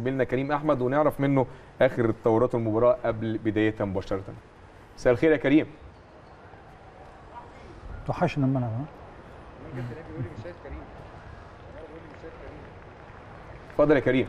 زميلنا كريم احمد ونعرف منه اخر تطورات المباراه قبل بدايتها مباشره. مساء الخير يا كريم. توحشنا الملعب ها؟ اتفضل يا كريم.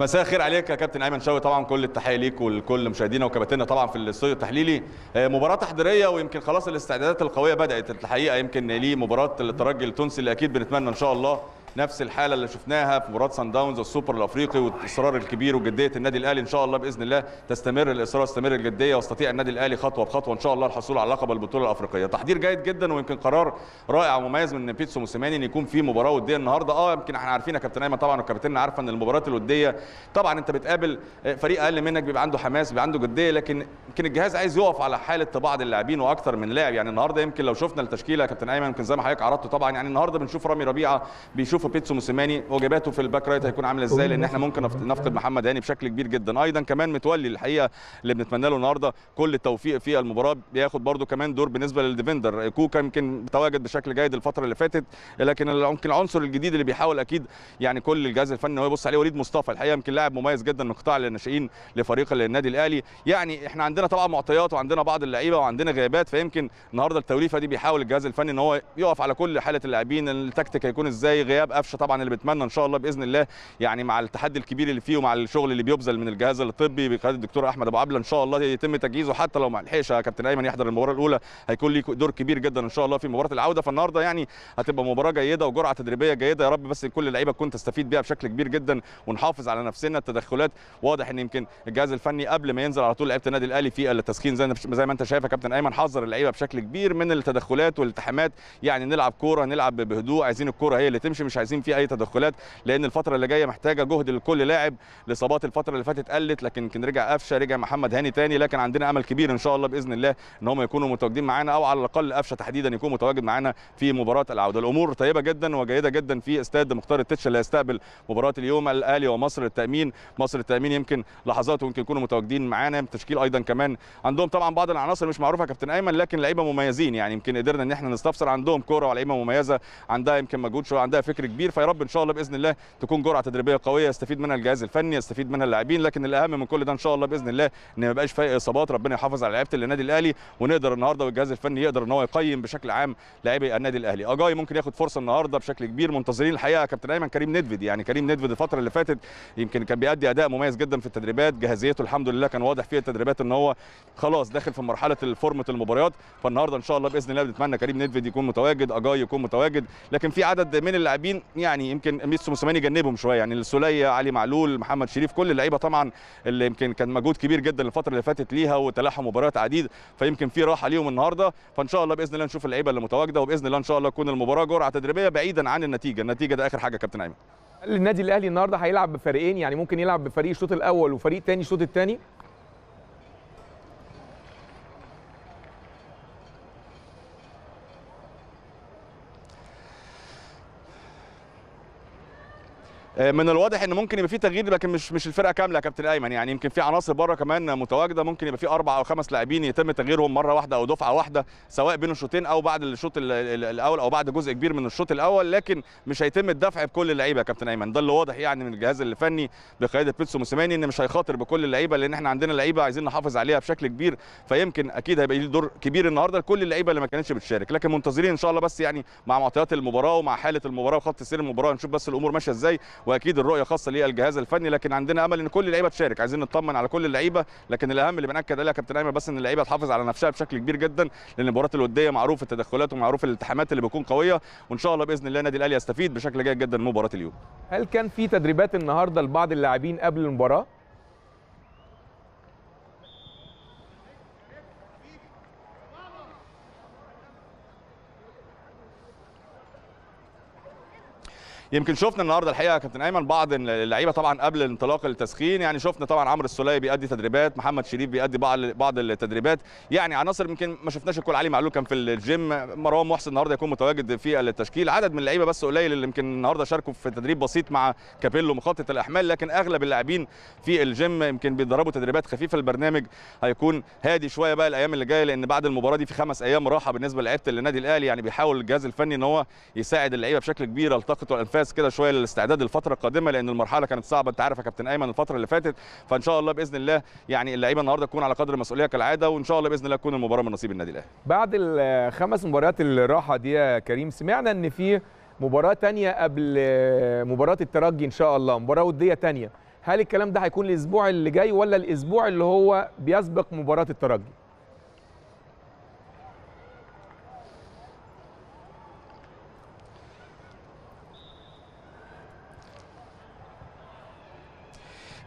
مساء الخير عليك يا كابتن ايمن شوقي طبعا كل التحيه ليك ولكل مشاهدينا وكباتننا طبعا في الاستوديو التحليلي آه، مباراه تحضيريه ويمكن خلاص الاستعدادات القويه بدات الحقيقه يمكن ليه مباراه الترجي التونسي اللي اكيد بنتمنى ان شاء الله نفس الحاله اللي شفناها في مباراه سان داونز السوبر الافريقي والاصرار الكبير وجديه النادي الاهلي ان شاء الله باذن الله تستمر الاصرار تستمر الجديه واستطيع النادي الاهلي خطوه بخطوه ان شاء الله الحصول على لقب البطوله الافريقيه تحضير جيد جدا ويمكن قرار رائع ومميز من بيتسو موسيماني ان يكون في مباراه وديه النهارده اه يمكن احنا عارفين يا كابتن ايمن طبعا وكابتننا عارفه ان المباريات الوديه طبعا انت بتقابل آه، فريق اقل منك بيبقى عنده حماس بيبقى عنده جديه لكن يمكن الجهاز عايز يقف على حاله بعض اللاعبين واكثر من لاعب يعني النهارده يمكن لو شفنا التشكيله كابتن ايمن يمكن زي ما حضرتك عرضته طبعا يعني النهارده بنشوف رامي ربيعه بيشوف نشوفوا بيتسو موسيماني واجباته في الباك رايت هيكون عامله ازاي لان احنا ممكن نفقد محمد هاني بشكل كبير جدا ايضا كمان متولي الحقيقه اللي بنتمنى له النهارده كل التوفيق في المباراه بياخد برده كمان دور بالنسبه للديفندر كوكا يمكن تواجد بشكل جيد الفتره اللي فاتت لكن يمكن العنصر الجديد اللي بيحاول اكيد يعني كل الجهاز الفني هو يبص عليه وليد مصطفى الحقيقه يمكن لاعب مميز جدا من قطاع الناشئين لفريق النادي الاهلي يعني احنا عندنا طبعا معطيات وعندنا بعض اللعيبه وعندنا غيابات فيمكن النهارده التوليفه دي بيحاول الجهاز الفني ان هو يقف على كل حاله اللاعبين التكتيك هيكون ازاي غياب قفشه طبعا اللي بتمنى ان شاء الله باذن الله يعني مع التحدي الكبير اللي فيه ومع الشغل اللي بيبذل من الجهاز الطبي بقياده الدكتور احمد ابو عبله ان شاء الله يتم تجهيزه حتى لو ما لحقش يا كابتن ايمن يحضر المباراه الاولى هيكون ليه دور كبير جدا ان شاء الله في مباراه العوده فالنهارده يعني هتبقى مباراه جيده وجرعه تدريبيه جيده يا رب بس كل اللعيبه تكون تستفيد بيها بشكل كبير جدا ونحافظ على نفسنا التدخلات واضح ان يمكن الجهاز الفني قبل ما ينزل على طول لعيبه النادي الاهلي في التسخين زي زي ما انت شايف يا كابتن ايمن حذر اللعيبه بشكل كبير من التدخلات والالتحامات يعني نلعب كوره نلعب بهدوء عايزين الكوره هي اللي تمشي مش عايزين فيه اي تدخلات لان الفتره اللي جايه محتاجه جهد لكل لاعب الاصابات الفتره اللي فاتت قلت لكن كان رجع قفشه رجع محمد هاني تاني لكن عندنا امل كبير ان شاء الله باذن الله ان هم يكونوا متواجدين معانا او على الاقل قفشه تحديدا يكون متواجد معانا في مباراه العوده الامور طيبه جدا وجيده جدا في استاد مختار التتش اللي هيستقبل مباراه اليوم الاهلي ومصر للتامين مصر للتامين يمكن لحظات ويمكن يكونوا متواجدين معانا بتشكيل ايضا كمان عندهم طبعا بعض العناصر مش معروفه كابتن ايمن لكن لعيبه مميزين يعني يمكن قدرنا ان احنا نستفسر عندهم كوره ولاعيبه مميزه عندها يمكن مجهود شويه عندها فكر كبير فيا رب ان شاء الله باذن الله تكون جرعه تدريبيه قويه يستفيد منها الجهاز الفني يستفيد منها اللاعبين لكن الاهم من كل ده ان شاء الله باذن الله ان ما يبقاش فيه اصابات ربنا يحافظ على لعيبه النادي الاهلي ونقدر النهارده والجهاز الفني يقدر ان هو يقيم بشكل عام لاعبي النادي الاهلي اجاي ممكن ياخد فرصه النهارده بشكل كبير منتظرين الحقيقه كابتن ايمن كريم ندفد يعني كريم ندفد الفتره اللي فاتت يمكن كان بيأدي اداء مميز جدا في التدريبات جاهزيته الحمد لله كان واضح في التدريبات ان هو خلاص داخل في مرحله الفورمه المباريات فالنهارده ان شاء الله باذن الله بنتمنى كريم ندفد يكون متواجد اجاي يكون متواجد لكن في عدد من اللاعبين اللاعبين يعني يمكن ميسو موسيماني جنبهم شويه يعني السوليه علي معلول محمد شريف كل اللعيبه طبعا اللي يمكن كان مجهود كبير جدا الفتره اللي فاتت ليها وتلاحم مباريات عديد فيمكن في راحه ليهم النهارده فان شاء الله باذن الله نشوف اللعيبه اللي متواجده وباذن الله ان شاء الله تكون المباراه جرعه تدريبيه بعيدا عن النتيجه النتيجه ده اخر حاجه كابتن ايمن النادي الاهلي النهارده هيلعب بفريقين يعني ممكن يلعب بفريق الشوط الاول وفريق ثاني الشوط الثاني آه، من الواضح ان ممكن يبقى في تغيير لكن مش مش الفرقه كامله يا كابتن ايمن يعني يمكن في عناصر بره كمان متواجده ممكن يبقى في اربع او خمس لاعبين يتم تغييرهم مره واحده او دفعه واحده سواء بين الشوطين او بعد الشوط الاول او بعد جزء كبير من الشوط الاول لكن مش هيتم الدفع بكل اللعيبه يا كابتن ايمن ده اللي واضح يعني من الجهاز الفني بقياده بيتسو موسيماني ان مش هيخاطر بكل اللعيبه لان احنا عندنا لعيبه عايزين نحافظ عليها بشكل كبير فيمكن اكيد هيبقى ليه دور كبير النهارده لكل اللعيبه اللي ما كانتش بتشارك لكن منتظرين ان شاء الله بس يعني مع معطيات المباراه ومع حاله المباراه وخط سير المباراه نشوف بس الامور ماشيه ازاي واكيد الرؤيه خاصه للجهاز الفني لكن عندنا امل ان كل اللعيبه تشارك عايزين نطمن على كل اللعيبه لكن الاهم اللي بناكد عليه يا كابتن ايمن بس ان اللعيبه تحافظ على نفسها بشكل كبير جدا لان المباريات الوديه معروف التدخلات ومعروف الالتحامات اللي بتكون قويه وان شاء الله باذن الله النادي الاهلي يستفيد بشكل جيد جدا من مباراه اليوم هل كان في تدريبات النهارده لبعض اللاعبين قبل المباراه يمكن شفنا النهارده الحقيقه يا كابتن ايمن بعض اللعيبه طبعا قبل انطلاق التسخين يعني شفنا طبعا عمرو السوليه بيأدي تدريبات محمد شريف بيأدي بعض بعض التدريبات يعني عناصر يمكن ما شفناش الكل علي معلول كان في الجيم مروان محسن النهارده يكون متواجد في التشكيل عدد من اللعيبه بس قليل اللي يمكن النهارده شاركوا في تدريب بسيط مع كابيلو مخطط الاحمال لكن اغلب اللاعبين في الجيم يمكن بيتدربوا تدريبات خفيفه البرنامج هيكون هادي شويه بقى الايام اللي جايه لان بعد المباراه دي في خمس ايام راحه بالنسبه لعيبه النادي الاهلي يعني بيحاول الجهاز الفني ان هو يساعد اللعيبه بشكل كبير التقطوا جهاز كده شويه للاستعداد للفتره القادمه لان المرحله كانت صعبه انت عارف يا كابتن ايمن الفتره اللي فاتت فان شاء الله باذن الله يعني اللعيبه النهارده تكون على قدر المسؤوليه كالعاده وان شاء الله باذن الله تكون المباراه من نصيب النادي الاهلي بعد الخمس مباريات الراحه دي يا كريم سمعنا ان في مباراه ثانيه قبل مباراه الترجي ان شاء الله مباراه وديه ثانيه هل الكلام ده هيكون الاسبوع اللي جاي ولا الاسبوع اللي هو بيسبق مباراه الترجي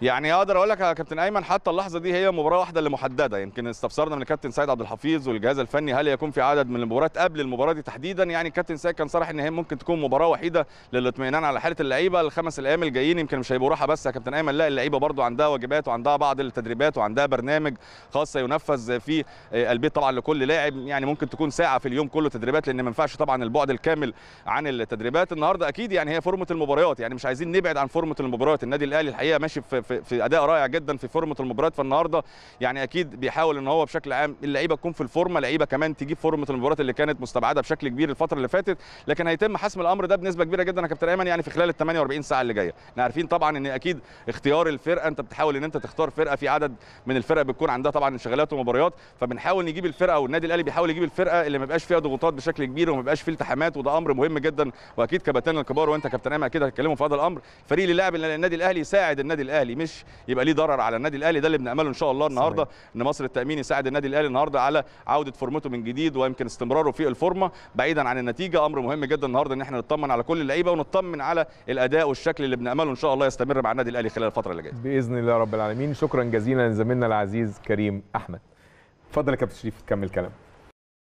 يعني اقدر اقول لك يا كابتن ايمن حتى اللحظه دي هي مباراه واحده اللي محدده يمكن استفسرنا من الكابتن سيد عبد الحفيظ والجهاز الفني هل يكون في عدد من المباريات قبل المباراه دي تحديدا يعني الكابتن سيد كان صرح ان هي ممكن تكون مباراه وحيده للاطمئنان على حاله اللعيبه الخمس الايام الجايين يمكن مش هيبقوا راحه بس يا كابتن ايمن لا اللعيبه برده عندها واجبات وعندها بعض التدريبات وعندها برنامج خاص ينفذ في البيت طبعا لكل لاعب يعني ممكن تكون ساعه في اليوم كله تدريبات لان ما ينفعش طبعا البعد الكامل عن التدريبات النهارده اكيد يعني هي فورمه المباريات يعني مش عايزين نبعد عن فورمه المباريات النادي الاهلي الحقيقه ماشي في في, في اداء رائع جدا في فورمه المباريات فالنهارده يعني اكيد بيحاول ان هو بشكل عام اللعيبه تكون في الفورمه لعيبه كمان تجيب فورمه المباريات اللي كانت مستبعده بشكل كبير الفتره اللي فاتت لكن هيتم حسم الامر ده بنسبه كبيره جدا يا كابتن ايمن يعني في خلال ال 48 ساعه اللي جايه احنا عارفين طبعا ان اكيد اختيار الفرقه انت بتحاول ان انت تختار فرقه في عدد من الفرق بتكون عندها طبعا انشغالات ومباريات فبنحاول نجيب الفرقه والنادي الاهلي بيحاول يجيب الفرقه اللي ما بقاش فيها ضغوطات بشكل كبير وما بقاش فيه التحامات وده امر مهم جدا واكيد كباتن الكبار وانت كابتن ايمن كده هتكلموا في هذا الامر فريق اللي النادي الاهلي يساعد النادي الاهلي مش يبقى ليه ضرر على النادي الاهلي ده اللي بنامله ان شاء الله النهارده ان مصر التامين يساعد النادي الاهلي النهارده على عوده فورمته من جديد ويمكن استمراره في الفورمه بعيدا عن النتيجه امر مهم جدا النهارده ان احنا نطمن على كل اللعيبه ونطمن على الاداء والشكل اللي بنامله ان شاء الله يستمر مع النادي الاهلي خلال الفتره اللي جايه باذن الله رب العالمين شكرا جزيلا لزميلنا العزيز كريم احمد اتفضل يا كابتن شريف تكمل كلامك